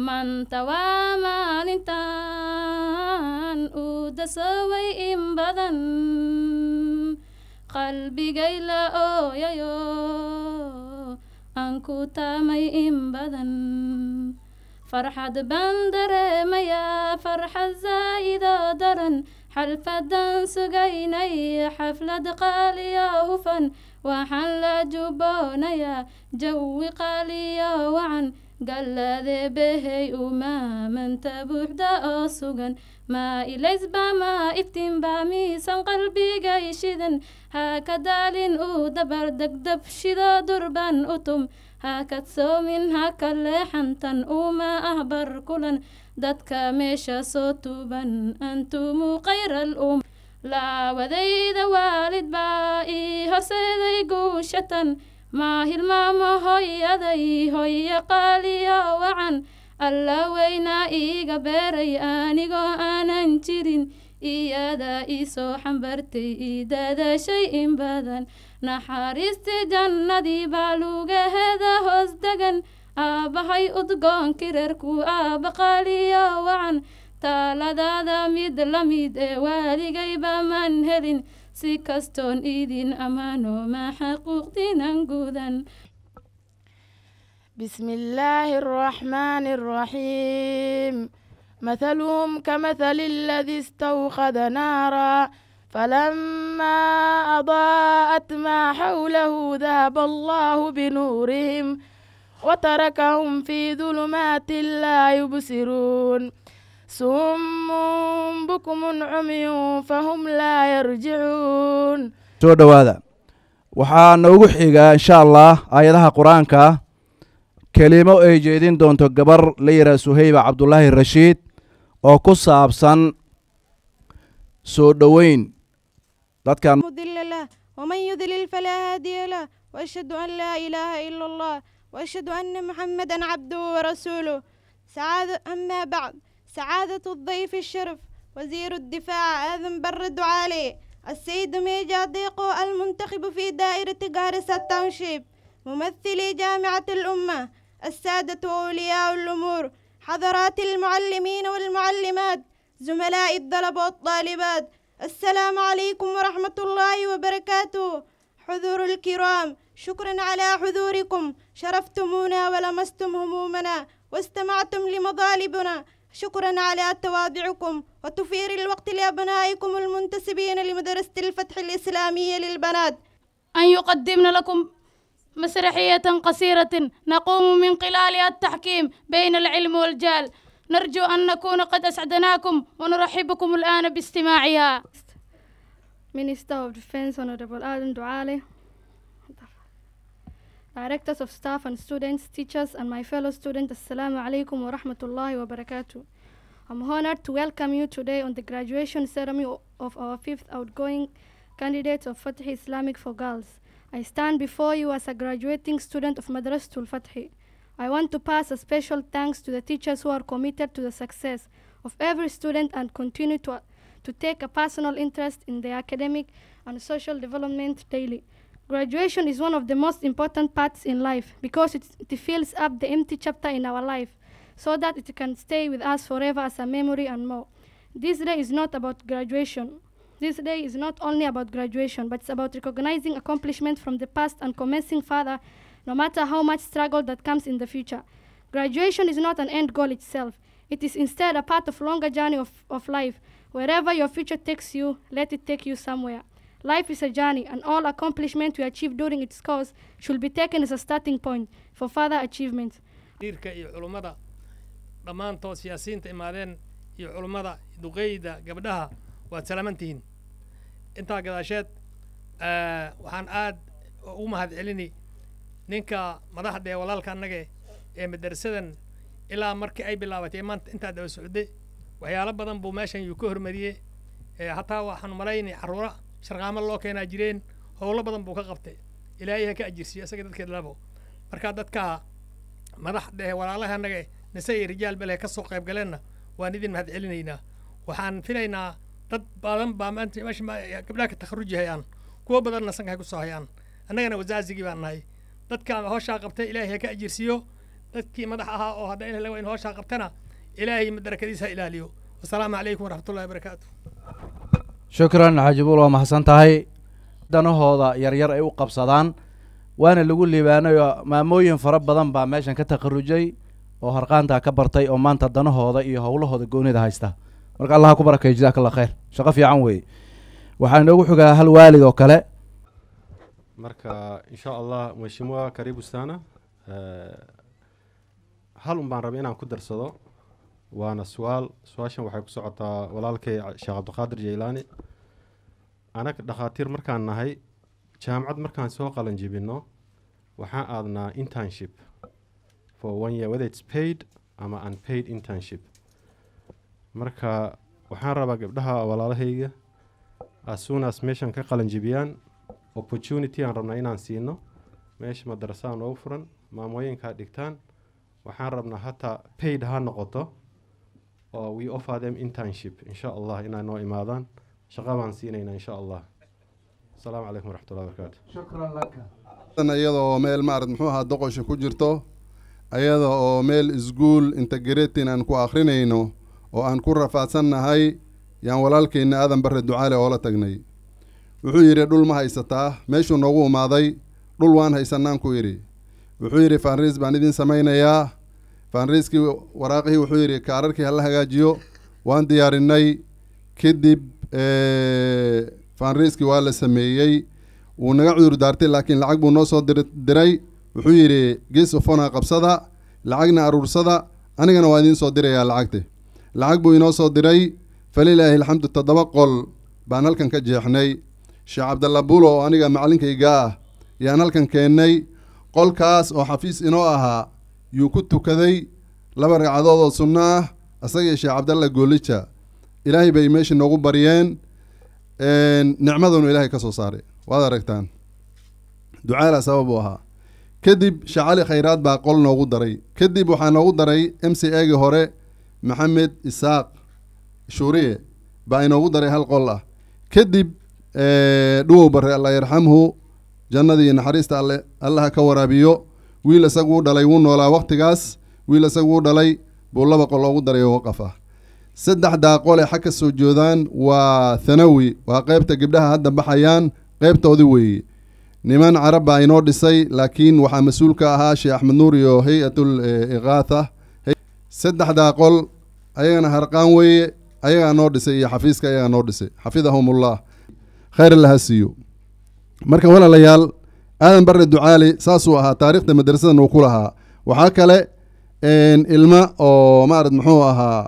mantawaa maalintan uu dasaway in badan qalbigay la ooyayo aan ku taamay in badan farxad baan dareemayaa farxad zaa'ido daran xalfadan sugaynay xaflad qaaliyo hufan waxaan la juboonayaa jawi qaaliyo wacan gallade behay umaamanta buuxda oo sugan maa ilaysba maa iftiinba miisan qalbigay qalbiga ishidan haakadaalin u dabar degdab shido durban utum ha kad haakadsoomin hakaleexantan uma ah bar kulan dadka meesha soo tuuban antumu khayral um laawadayda waalid baa ii horseeday guushatan maa hilmaamo hooyaday hooya qaaliyo wacan alla weynaa iiga beeray anigoo aanan jirin iyadaa ii soo xambartay ii dadaashay in badan naxariistii jannadii baa lugaheeda hoos degan aabbahay udgoonki reerku aabba qaaliyo wacan taaladaada mid la mid ee waaligayba man helin si إذن أمانو ما حقوق دينان بسم الله الرحمن الرحيم مثلهم كمثل الذي استوخذ نارا فلما أضاءت ما حوله ذهب الله بنورهم وتركهم في ظلمات لا يبصرون sum bukmun cumyun fahum laa yarjicuun soo dhowaada waxaa noogu xigaa insha allah aayadaha qur-aanka kelimo ay jeedin doonto gabar la yidhaha suhayba cabdulaahi rashiid oo ku saabsan soo dhoweyn dadkan ومن يضلل فلا هادي له وأشهد أن لا إله إلا الله وأشهد أن محمدا عبده ورسوله سعاد أما بعد سعادة الضيف الشرف وزير الدفاع آذن بر دعالي السيد ميجا ديقو المنتخب في دائرة غارس التاونشيب ممثلي جامعة الأمة السادة وأولياء الأمور حضرات المعلمين والمعلمات زملاء الطلبة والطالبات السلام عليكم ورحمة الله وبركاته حضور الكرام شكرا على حضوركم شرفتمونا ولمستم همومنا واستمعتم لمظالبنا شكرا على تواضعكم وتوفير الوقت لأبنائكم المنتسبين لمدرسة الفتح الإسلامية للبنات أن يقدمن لكم مسرحية قصيرة نقوم من خلالها التحكيم بين العلم والجال نرجو أن نكون قد أسعدناكم ونرحبكم الآن باستماعها Directors of staff and students, teachers and my fellow students, Assalamu alaikum wa rahmatullahi wa barakatuh. I'm honored to welcome you today on the graduation ceremony of our fifth outgoing candidates of Fatih Islamic for Girls. I stand before you as a graduating student of Madrasatul Fatih. I want to pass a special thanks to the teachers who are committed to the success of every student and continue to, to take a personal interest in their academic and social development daily. Graduation is one of the most important parts in life because it, it fills up the empty chapter in our life so that it can stay with us forever as a memory and more. This day is not about graduation. This day is not only about graduation, but it's about recognizing accomplishment from the past and commencing further, no matter how much struggle that comes in the future. Graduation is not an end goal itself. It is instead a part of longer journey of, of life. Wherever your future takes you, let it take you somewhere. Life is a journey, and all accomplishment we achieve during its course should be taken as a starting point for further achievement. diirka iyo culummada dhammaantood siyaasiyiinta imaadeen iyo culummada duqeyda gabdhaha waad salaaman tihiin intaa gadaasheed eh, waxaan aad ugu mahad celini ninka madaxda walaalka annage ee madarasadan ilaa markii ay bilaabatay maanta intaa daba socday waxyaalo badan buu meeshan yuu ka hormariyey eh, hataa waxaan malaynay carruura sharqaamo loo keenaa jireen howlo badan buu ka qabtay ilaahay ha ka ajirsiiyo isaga dadkeedlabo markaa dadkaa madaxda ee walaalahanaga e, nise iyo rijaal balehe ka soo qayb galeenna waan idin mahad celinaynaa waxaan filaynaa dad badan baa maanta eh, gabdhaha ka takharuj hayaan kuwo badanna sankahay ku soo hayaan annagana wasaazigii baan nahay dadkaa hooshaa qabtay ilaahay ha ka ajirsiiyo dadkii madax ahaa oo hadda in hooshaa qabtana ilaahay madarakadiis ha ilaaliyo wasalaamu calaykum waraxmatullahi wabarakaatu shukran xaajibuul waa mahadsan tahay danahooda yaryar ay u qabsadaan waana lagu liibaanay maamooyin fara badan baa meeshan ka takharujay oo harqaantaa ka bartay oo maanta danahooda iyo howlahooda goonida haysta marka allah ku barakeeyo jazaaka allah khayr shaqo fiican weeye waxaa inoogu xogaa hal waalid oo kale marka insha allah mheshimua karibustana eh, hal un baan rabay inaan ku darsado waana su-aal su-aashan waxay ku socotaa walaalkay sheekh cabdiqaadir jeylaani anaga dhakhaatiir markaan nahay jaamacad markaan soo qalanjibinno waxaan aadnaa internship for one year whether it's paid ama unpaid internship marka waxaan rabaa gabdhaha walaalahayga asuunaas meeshan ka qalanjibiyaan opportunity aan rabnaa inaan siino meesha madarasaha noogu furan maamooyinkaa dhigtaan waxaan rabnaa hataa paid ha noqoto oo uh, we offer them internship insha allah inaa noo imaadaan shaqa baan siinayna insha allah asalaamu calaykum waraxmatullahi barakaatu shukran laka iyada oo meel maarad muxuu ahaa doqosha ku jirto ayada oo meel isguul integratin aan ku akrinayno oo aan ku rafaadsannahay yaan walaalkeenna aadan barre ducaale oo la tagnay wuxuu yidhi dhul ma haysataa meeshuu noogu imaaday dhul waan haysannaan ku idhi wuxuu yidhi faanriis baan idin samaynayaa faanriiskii waraaqihii wuxuu yidhi kaararkii hala hagaajiyo waan diyaarinay kadib faanriiskii eh, waa la sameeyey wuu naga cudur daartay laakiin lacag buu noo soo diray wuxuu yidhi gees ofona qabsada lacagna aruursada anigana waa idiin soo dirayaa lacagta lacag buu inoo soo diray falilaahi alxamdu toddoba qol baan halkan ka jeexnay sheekh cabdalla buulo oo aniga macalinkayga ah yaan halkan keennay qolkaas oo xafiis inoo ahaa yuu ku tukaday laba ragcadood oo sunno ah asaga iyo sheekh cabdalla goolija ilaahay bay meeshii noogu baryeen nicmadunu ilaahay ka soo saaray waad aragtaan ducaala sabab uu ahaa kadib sheekh cali khayraad baa qol noogu daray kadib waxaa noogu daray m c egi hore maxamed isaaq shuuriye baa inoogu daray hal qol ah kadib dhuwow barre allah yarxamhu jannadii naxariista alle allaha ka waraabiyo wiil isaguu dhalay wuu noolaa wakhtigaas wiil isaguu dhalay buu laba qol loogu daray oo waqaf ah saddexdaa qole xag ka soo joodaan waa thanawi waa qaybta gabdhaha hadda baxayaan qaybtoodii weeye niman carab inoo dhisay laakiin waxaa mas-uul ka ahaa sheekh axmed nuur iyo hay-atul eh, ikhaatha saddexdaa qol ayagana harqaan weeye ayagaa noo dhisay iyo xafiiska ayagaa noo dhisay xafidahumullah khayr laha siiyo marka walaalayaal aadan barre ducaali saasuu ahaa taariikhda madrasadan uu ku lahaa waxaa kale ilmo oo maarat muxuu ahaa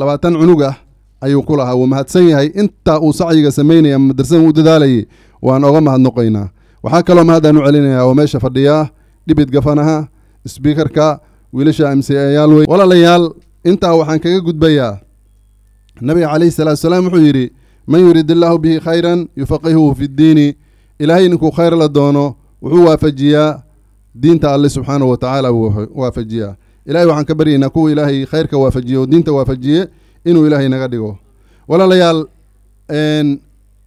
labaatan cunug ah ayuu ku lahaa wuu mahadsan yahay intaa uu sacyiga samaynaya madrasadan u dadaalayay waan oga mahadnoqaynaa waxaa kaloo mahaddaan u celinayaa oo meesha fadhiyaa dhibid gafanaha sbiikarka wiilasha amsiayaal wey walaalayaal intaa waxaan kaga gudbayaa nabiga calayhi salatu salaam wuxuu yidhi man yurid illaahu bihi khayran yufaqihuhu fi ddiini ilaahay ninkuu khayr la doono wuxuu waafajiyaa diinta alle subxaanahu wa tacaala buu waafajiyaa ilahay waxaan ka baryaynaa kuwa ilaahay khayrka waafajiye oo diinta waafajiye inuu ilaahay naga dhigo walaalayaal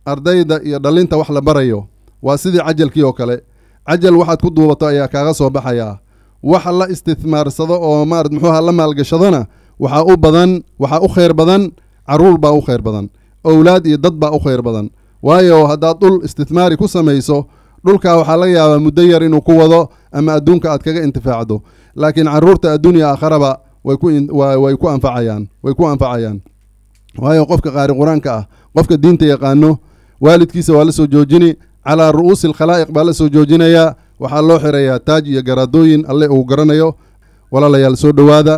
ardayda iyo dhallinta wax la barayo waa sidii cajalkii oo kale cajal waxaad ku duubato ayaa kaaga soo baxayaa wax la istismaarsado oo maara muxuuha la maalgashadona waxaa u badan waxaa u khayr badan caruur baa u khayr badan owlaad iyo dad baa u khayr badan waayo haddaad dhul istihmaari ku samayso dhulkaa waxaa laga yaabaa muddo yar inuu ku wado ama adduunka aad kaga intifaacdo laakiin caruurta adduunya aakharaba way ku anfacayaan way ku anfacayaan waayo qofka qaari qur-aanka ah qofka diinta yaqaano waalidkiisa waa la soo joojini calaa ru'uusi alkhalaa'iq baa la soo joojinayaa waxaa loo xirayaa taaj iyo garaadooyin alleh uu garanayo walaalayaal soo dhowaada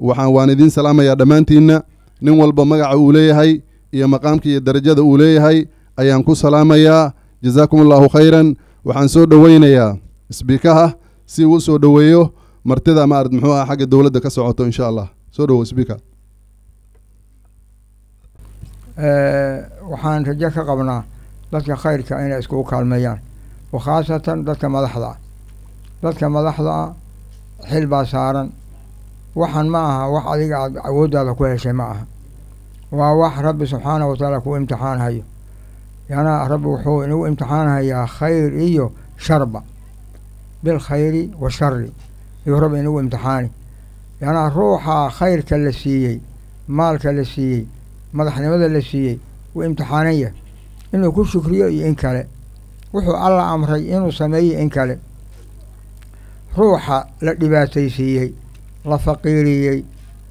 waxaan waan idiin salaamayaa dhammaantiinna nin walba magaca uu leeyahay iyo maqaamka iyo darajada uu leeyahay ayaan ku salaamayaa jazaakum allaahu khayran waxaan soo dhoweynayaa sbiikaha si uu soo dhoweeyo martida maarad muxuu ah xagga dowladda ka socoto insha allah soo dhowow sbiika eh, waxaan rajo ka qabnaa dadka khayrka inay iskugu kaalmeeyaan wa khaasatan dadka madaxda madaxdaa dadka madaxda madaxdaa xil baa saaran waxan ma aha wax adiga aada awooddaada ku heshay ma aha waa wax rabbi subxaanahu watacaala ku imtixaanhayo yaana rabbi wuxuu inagu imtixaanhayaa khayr iyo sharba bilkhayri wa shari ayuu rabbi inagu imtixaani yaanaa ruuxaa khayrka la siiyey maalka la siiyey madaxnimada la siiyey uu imtixaanan yahay inuu ku shukriyo iyo in kale wuxuu alla amray inuu sameeyey in kale ruuxa la dhibaataysiiyey la faqiiriyey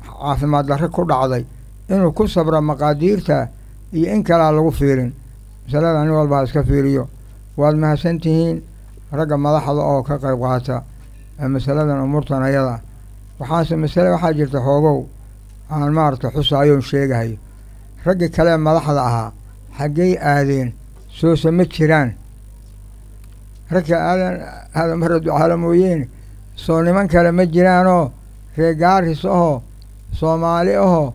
caafimaad darre ku dhacday inuu ku sabro maqaadiirta iyo in kalaa lagu fiirin salaad ani walbaa iska fiiriyo waad mahadsan tihiin ragga madaxda oo ka qayb qaata masaladan umurtan ayada waxaase masale waxaa jirta hoogow aan maarata xusaayoon sheegahayo raggii kalee madaxda ahaa xaggay aadeen soose ma jiraan ragka aadan aada mara ducaalo mooyeen soo niman kale ma jiraanoo ree gaaris ahoo soomaali ahoo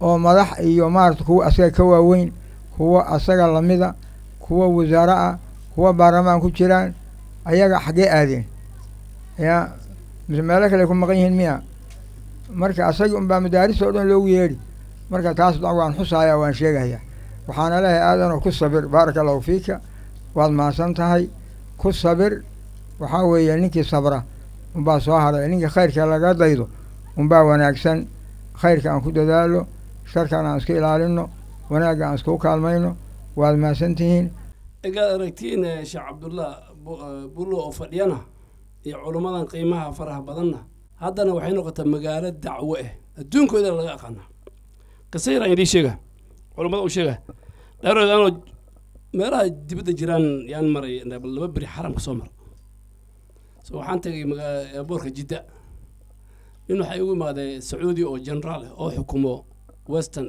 oo madax iyo maarata kuwa asaga ka waaweyn kuwa asaga lamida kuwa wasaare ah kuwa baarlamaan ku jiraan ayaga xaggee aadeen yaa mise meelo kale ku maqan yihiin miya marka asagii unbaa madaaris oo dhan loogu yeedhi marka taas dhan waan xusaaya waan sheegayaa waxaana leehay aadanoo ku sabir baaraka allahu fiika waad mahadsan tahay ku sabir waxaa weeye ninkii sabra unbaa soo haray ninkii khayrka laga daydo unbaa wanaagsan khayrka aan ku dadaalo sharkan aan iska ilaalino wanaagga aan iskuu kaalmayno waad mahadsan tihiin egaad aragtiin eh, sheekh cabdullah eh, bullo oo fadhiyana iyo culummadan qiimaha faraha badanna haddana waxay noqotaa magaalo dacwo eh adduunkooda laga aqaana qisa yaraan idii sheega culummada u sheega dheerood anoo meelaha dibadda jiraan yaan maray eh, laba beri xaramka soo mara so waxaan tagay airboortka jidda nin waxay ugu imaaday sacuudi oo generaal ah oo xukumo western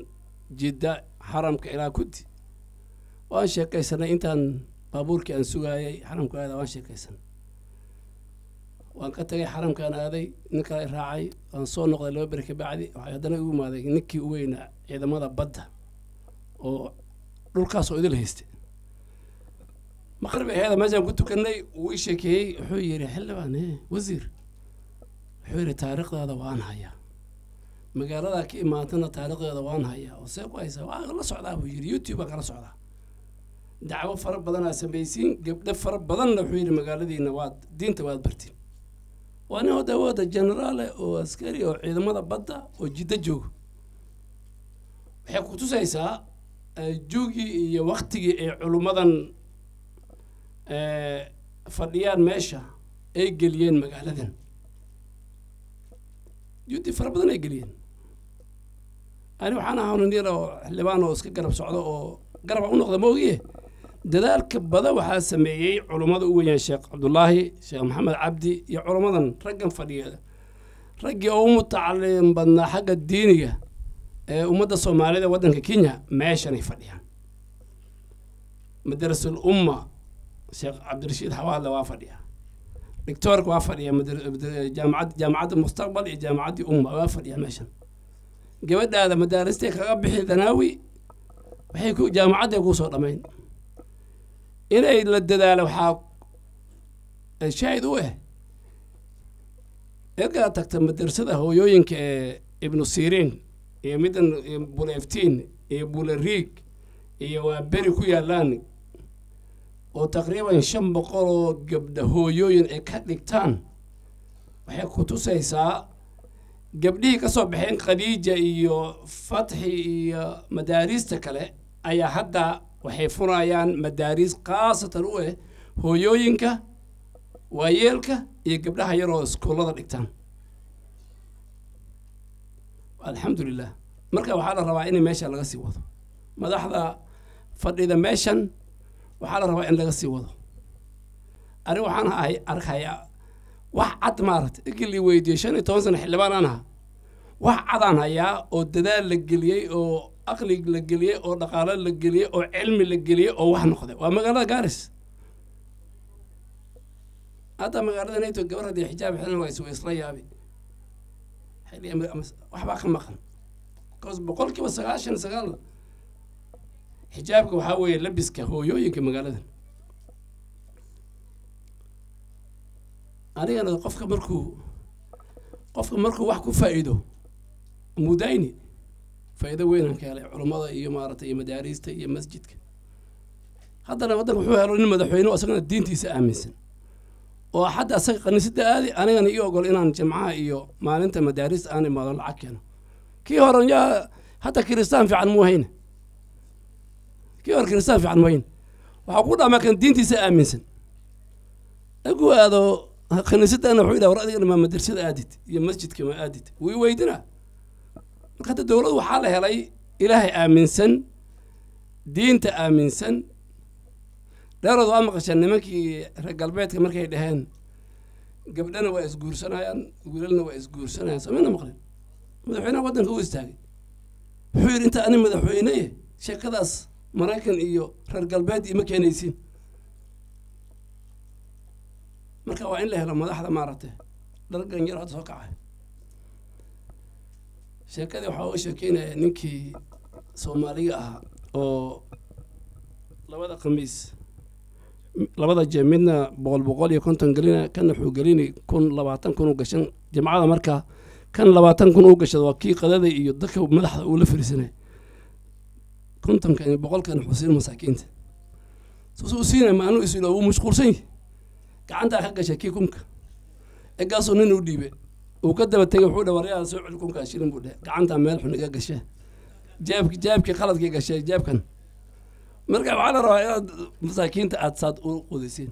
jidda xaramka ilaa kuddi waan sheekaysanay intaan baabuurkii aan sugaayay xaramka aadaa waan sheekaysanay waan ka tagay xaramkaan aaday nin kale raacay waan soo noqday laba beri ka bacdi waxay haddana igu imaaday ninkii u weynaa ciidamada badda oo dhulkaas oo idil haysta maqribi aheeda meeshaan ku tukanay wuu ii sheekeeyey wuxuu yidhi xildhibaan he eh, wasiir wuxuu yidhi taariikhdaada waan hayaa magaaladaa ka imaatana taariikhdeeda waan hayaa oo see ku haysaa waan la socdaa buu yidhi youtube kala socdaa dacwo fara badanaa samaysiin gabdho fara badanna wuxuu yidhi magaaladiina waad diinta waad bartin waa nin oday wada generaale eh oo askari oo ciidamada badda oo jiddo jooga waxay ku tusaysaa eh, juugii iyo waktigii ay culummadan eh, fadhiyaan meesha ay geliyeen magaaladan juudi fara badan ay geliyeen ani waxaan ahaa nin yar oo xildhibaan oo iska garab socdo oo garaba u noqda moogiye dadaalka bada waxaa sameeyey culummada u weeyaan sheekh cabdulaahi sheekh maxamed cabdi iyo culummadan raggan fadhiya raggii oo u mutacalin badnaa xagga diiniga ee ummadda soomaalida waddanka kenya meeshanay fadhiyaan madarasul umma sheekh cabdirashiid xawaadle waa fadhiya doctoorka waa fadhiya jaamacadda jaamacadda mustaqbal iyo jaamacaddii umma waa fadhiya meeshan gabadhaada madaaristay kaga bixi danaawi waxay ku jaamacadday kuu soo dhammayn inay la dadaalo waxaa shaahid u ah eh. ergaad tagta madrasada hooyooyinka ee ibnu siriin iyo middan buleftiin iyo buleriig iyo waa beri ku yaallaan oo taqriiban shan boqol oo gabdha hooyooyin ay ka dhigtaan waxay ku tusaysaa gabdhihii ka soo baxeen khadiija iyo fatxi iyo madaariista kale ayaa hadda waxay furayaan madaariis khaasatan u eh hooyooyinka waayeelka iyo gabdhaha yaroo iskuullada dhigtaan alxamdulilah marka waxaa la rabaa in meesha laga sii wado madaxda fadhida meeshan waxaa la rabaa in laga sii wado ani waxaan ahay arkayaa wax cad maarat igil ii weydiiyey shan iyo toban sano xildhibaan aan ahaa wax cadaan hayaa oo dadaal la geliyey oo aqli la geliyey oo dhaqaalo la geliyey oo cilmi la geliyey oo wax noqday waa magaalada gaaris hadda magaalada nayto gabar haddii xijaab xidhan waa iswa isla yaabi waxbaa ka maqan bcause boqolkiiba sagaashan sagaal xijaabka waxaa weeye labiska hooyooyinka magaaladan anigana qofka markuu qofka markuu wax ku faa'iido mudayni faa'iido weynaan ka helay culummada iyo maaragtay iyo madaariista iyo masjidka haddana wadanka wuxuu helo nin madaxweyne isagana diintiisa aaminsan oo xadda asaga kaniisada aadi anigana ii ogol inaan jimcaha iyo maalinta madaarista aan imaado lacag keeno kii horen yaa hadda kiristaan fiican muuhayne kii hore kiristaan fiican muuhayne waxaa ku dhamaa kan diintiisa aaminsan agu aado khaniisadana wuxuu yidhaha war adigana maa madrasada aadid iyo masjidka ma aadid wii weydina marka hadda dowladdu waxaa la helay ilaahay aaminsan diinta aaminsan dheerood waa maqashaan nimankii reer galbeedka markay dhaheen gabdhana waa isguursanayaan wiilalna waa isguursanayaan samayna maqlin madaxweynaha waddanka u istaagay wuxuu yidhi inta ani madaxweyneye sheekadaas maraykan iyo reer galbeed ima keenaysiin marka waa in la helo madaxda maaragtay dhar ganjaro hadda soo kacay sheekadii waxaa uga sheekeynaya ninkii soomaaliga ahaa oo labada khamiis labada jee midna boqol boqol iyo konton gelina kana wuxuu gelini kun labaatan kun u gashan jimcada markaa kan labaatan kun u gashada waa kii qadada iyo dadka madaxda uula fariisanay kontonkan boqolkan wuxuu siina masaakiinta suuse u siinaya ma anuu is mashquulsan yahy gacantaa ka gashay kii kunka egaasuu nin u dhiibe uu ka daba tegey wuxuu dhe waryaha soo cel kunkaa shilin buu dhehe gacantaa meel xun iga gashe jeebk jeebkii qaladkii gashay jeebkan marka waxaa la rabaa inaad masaakiinta aad saad u quudisiin